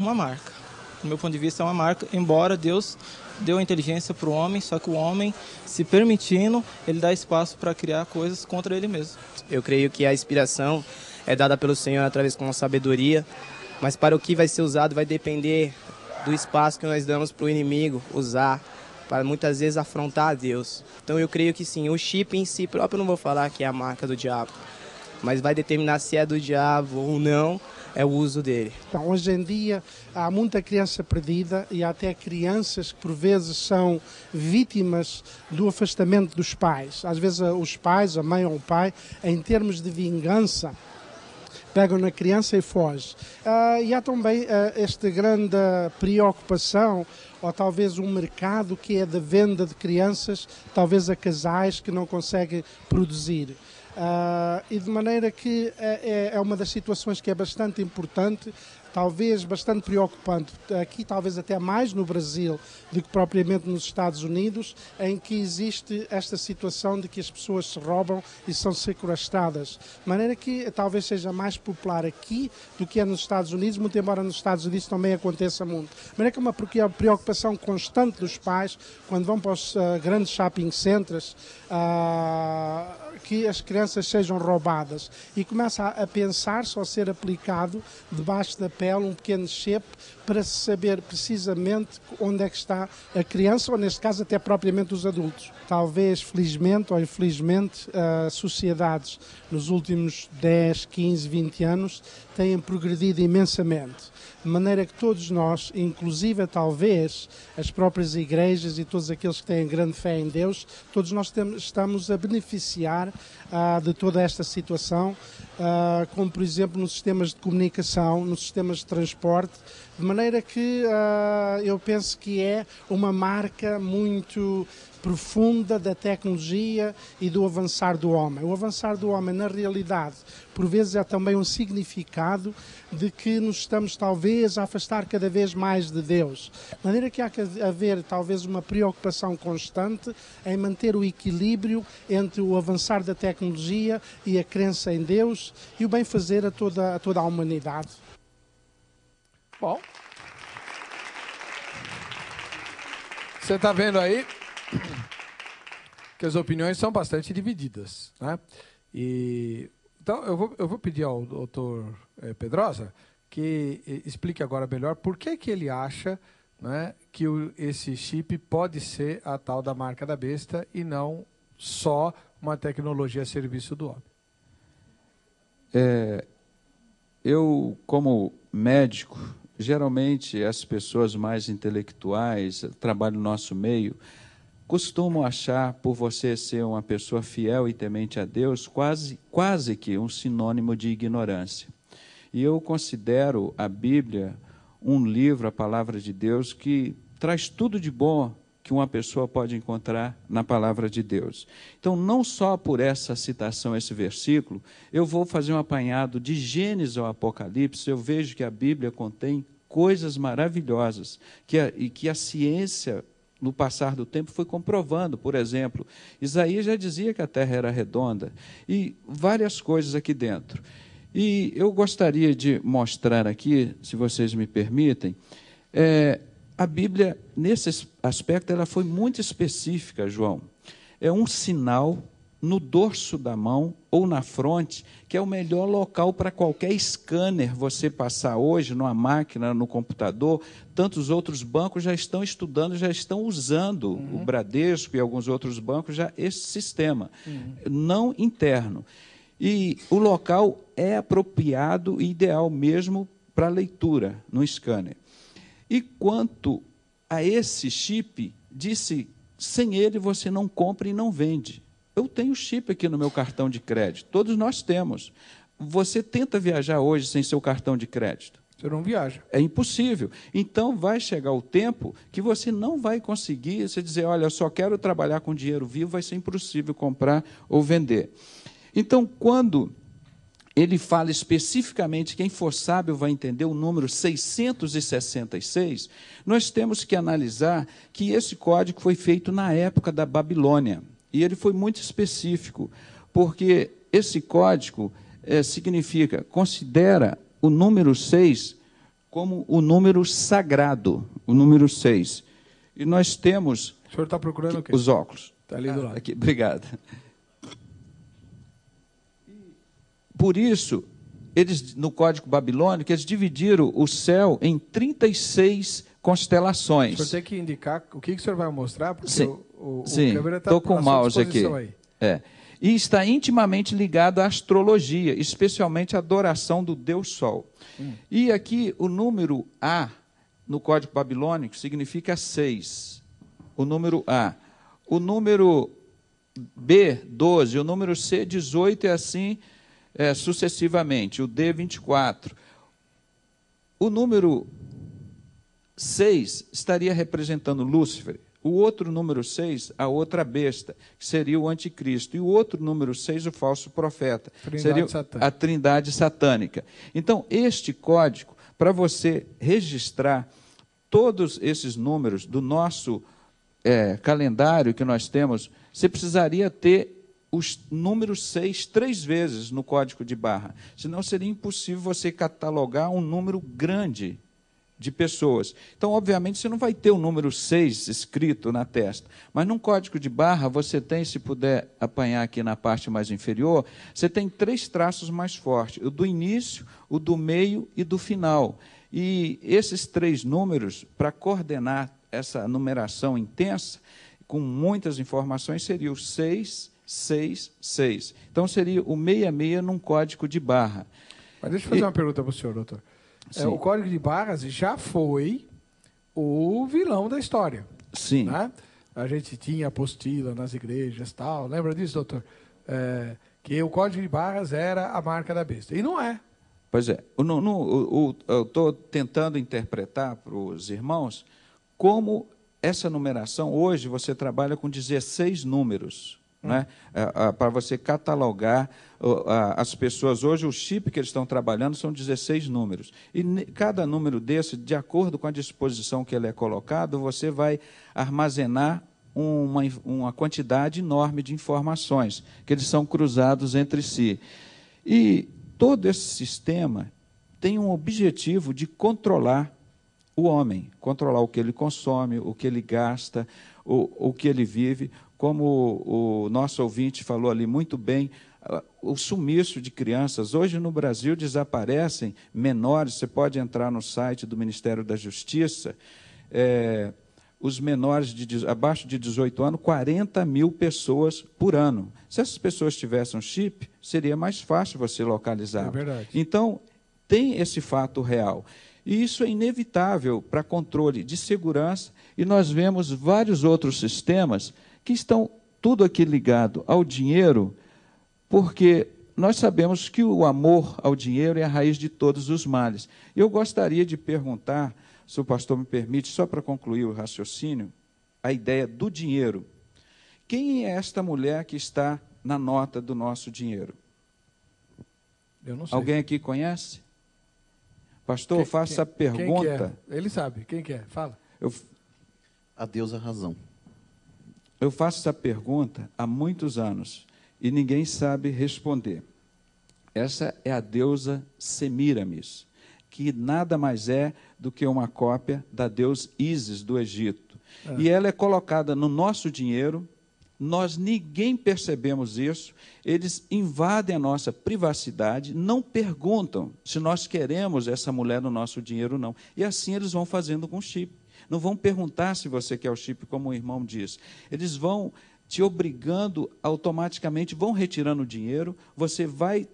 Uma marca. Do meu ponto de vista, é uma marca, embora Deus deu a inteligência para o homem, só que o homem, se permitindo, ele dá espaço para criar coisas contra ele mesmo. Eu creio que a inspiração é dada pelo Senhor através de uma sabedoria, mas para o que vai ser usado vai depender do espaço que nós damos para o inimigo usar para muitas vezes afrontar a Deus. Então eu creio que sim, o chip em si próprio eu não vou falar que é a marca do diabo, mas vai determinar se é do diabo ou não, é o uso dele. Então, hoje em dia há muita criança perdida e há até crianças que por vezes são vítimas do afastamento dos pais. Às vezes os pais, a mãe ou o pai, em termos de vingança, pegam na criança e foge. Uh, ah, e há também uh, ah, esta grande preocupação, ou talvez um mercado que é da venda de crianças, talvez a casais que não conseguem produzir. Uh, e de maneira que é, é, é, uma das situações que é bastante importante, talvez bastante preocupante, aqui talvez até mais no Brasil do que propriamente nos Estados Unidos, em que existe esta situação de que as pessoas se roubam e são sequestradas. De maneira que talvez seja mais popular aqui do que é nos Estados Unidos, muito embora nos Estados Unidos também aconteça muito. De maneira que é uma é preocupação constante dos pais quando vão para os uh, grandes shopping centers. Uh, que as crianças sejam roubadas e começa a pensar só ser aplicado debaixo da pele um pequeno chepe para se saber precisamente onde é que está a criança ou neste caso até propriamente os adultos. Talvez felizmente ou infelizmente as ah, sociedades nos últimos 10, 15, 20 anos têm progredido imensamente de maneira que todos nós, inclusive talvez as próprias igrejas e todos aqueles que têm grande fé em Deus, todos nós estamos a beneficiar ah, de toda esta situação, ah, como por exemplo nos sistemas de comunicação, nos sistemas de transporte, de maneira que ah, eu penso que é uma marca muito profunda da tecnologia e do avançar do homem. O avançar do homem, na realidade, por vezes é também um significado de que nos estamos talvez a afastar cada vez mais de Deus. De maneira que há que haver talvez uma preocupação constante em manter o equilíbrio entre o avançar da tecnologia e a crença em Deus e o bem fazer a toda a, toda a humanidade. Bom. Você está vendo aí? que as opiniões são bastante divididas. Né? E, então, eu vou, eu vou pedir ao doutor eh, Pedrosa que eh, explique agora melhor por que, que ele acha né, que o, esse chip pode ser a tal da marca da besta e não só uma tecnologia a serviço do homem. É, eu, como médico, geralmente as pessoas mais intelectuais, trabalham no nosso meio, costumo achar por você ser uma pessoa fiel e temente a Deus quase, quase que um sinônimo de ignorância. E eu considero a Bíblia um livro, a palavra de Deus, que traz tudo de bom que uma pessoa pode encontrar na palavra de Deus. Então, não só por essa citação, esse versículo, eu vou fazer um apanhado de Gênesis ao Apocalipse, eu vejo que a Bíblia contém coisas maravilhosas que a, e que a ciência no passar do tempo, foi comprovando. Por exemplo, Isaías já dizia que a Terra era redonda e várias coisas aqui dentro. E eu gostaria de mostrar aqui, se vocês me permitem, é, a Bíblia, nesse aspecto, ela foi muito específica, João. É um sinal no dorso da mão ou na fronte, que é o melhor local para qualquer scanner você passar hoje, numa máquina, no computador. Tantos outros bancos já estão estudando, já estão usando, uhum. o Bradesco e alguns outros bancos, já esse sistema, uhum. não interno. E o local é apropriado e ideal mesmo para leitura no scanner. E quanto a esse chip, disse, sem ele você não compra e não vende. Eu tenho chip aqui no meu cartão de crédito. Todos nós temos. Você tenta viajar hoje sem seu cartão de crédito? Você não viaja. É impossível. Então vai chegar o tempo que você não vai conseguir, você dizer, olha, eu só quero trabalhar com dinheiro vivo, vai ser impossível comprar ou vender. Então, quando ele fala especificamente, quem for sábio vai entender o número 666, nós temos que analisar que esse código foi feito na época da Babilônia. E ele foi muito específico, porque esse código é, significa, considera o número 6 como o número sagrado, o número 6. E nós temos. O senhor está procurando que, o quê? Os óculos. Está ali do lado. aqui, obrigado. Por isso, eles no Código Babilônico, eles dividiram o céu em 36 constelações. O tem que indicar o que, que o senhor vai mostrar, porque sim, o, o, sim, o está tô com o mouse aqui. Aí. É. E está intimamente ligado à astrologia, especialmente à adoração do Deus Sol. Hum. E aqui o número A no código babilônico significa 6. O número A. O número B, 12. O número C, 18 e assim é, sucessivamente. O D, 24. O número 6 estaria representando Lúcifer, o outro número 6, a outra besta, que seria o anticristo, e o outro número 6, o falso profeta, trindade seria satânica. a trindade satânica. Então, este código, para você registrar todos esses números do nosso é, calendário que nós temos, você precisaria ter os números seis três vezes no código de barra. Senão seria impossível você catalogar um número grande de pessoas. Então, obviamente, você não vai ter o número 6 escrito na testa, mas num código de barra você tem, se puder apanhar aqui na parte mais inferior, você tem três traços mais fortes: o do início, o do meio e do final. E esses três números, para coordenar essa numeração intensa, com muitas informações, seria o 6, 6, 6. Então, seria o 66 num código de barra. Mas deixa eu fazer e... uma pergunta para o senhor, doutor. É, o Código de Barras já foi o vilão da história. Sim. Né? A gente tinha apostila nas igrejas tal. Lembra disso, doutor? É, que o Código de Barras era a marca da besta. E não é. Pois é. Eu estou tentando interpretar para os irmãos como essa numeração, hoje você trabalha com 16 números. Né? É, é, Para você catalogar as pessoas. Hoje, o chip que eles estão trabalhando são 16 números. E cada número desse, de acordo com a disposição que ele é colocado, você vai armazenar uma, uma quantidade enorme de informações, que eles são cruzados entre si. E todo esse sistema tem um objetivo de controlar o homem, controlar o que ele consome, o que ele gasta, o, o que ele vive, como o nosso ouvinte falou ali muito bem, ah, o sumiço de crianças. Hoje no Brasil desaparecem menores, você pode entrar no site do Ministério da Justiça. É, os menores de, abaixo de 18 anos, 40 mil pessoas por ano. Se essas pessoas tivessem um chip, seria mais fácil você localizar. É verdade. Então, tem esse fato real. E isso é inevitável para controle de segurança, e nós vemos vários outros sistemas que estão tudo aqui ligado ao dinheiro, porque nós sabemos que o amor ao dinheiro é a raiz de todos os males. Eu gostaria de perguntar, se o pastor me permite, só para concluir o raciocínio, a ideia do dinheiro. Quem é esta mulher que está na nota do nosso dinheiro? Eu não sei. Alguém aqui conhece? Pastor, quem, faça quem, a é? pergunta. Quem é? Ele sabe, quem quer? É? Fala. Eu... A Deus a razão. Eu faço essa pergunta há muitos anos e ninguém sabe responder. Essa é a deusa Semiramis, que nada mais é do que uma cópia da deusa Isis do Egito. É. E ela é colocada no nosso dinheiro, nós ninguém percebemos isso, eles invadem a nossa privacidade, não perguntam se nós queremos essa mulher no nosso dinheiro ou não. E assim eles vão fazendo com o chip. Não vão perguntar se você quer o chip, como o irmão diz. Eles vão te obrigando automaticamente, vão retirando o dinheiro, você vai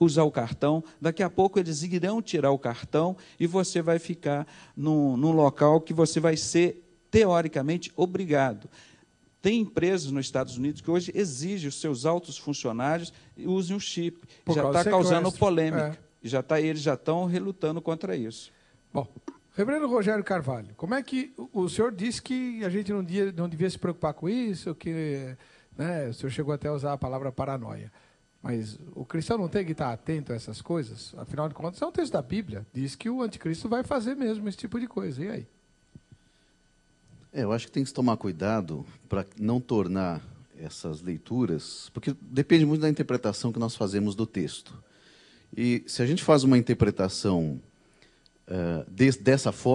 usar o cartão, daqui a pouco eles irão tirar o cartão e você vai ficar num, num local que você vai ser, teoricamente, obrigado. Tem empresas nos Estados Unidos que hoje exigem os seus altos funcionários usem o chip. Por já está causando polêmica. É. Já tá, eles já estão relutando contra isso. Bom, Reverendo Rogério Carvalho, como é que o senhor disse que a gente não devia, não devia se preocupar com isso, que né, o senhor chegou até a usar a palavra paranoia. Mas o cristão não tem que estar atento a essas coisas? Afinal de contas, é um texto da Bíblia. Diz que o anticristo vai fazer mesmo esse tipo de coisa. E aí? É, eu acho que tem que se tomar cuidado para não tornar essas leituras, porque depende muito da interpretação que nós fazemos do texto. E se a gente faz uma interpretação uh, eh, de, dessa forma,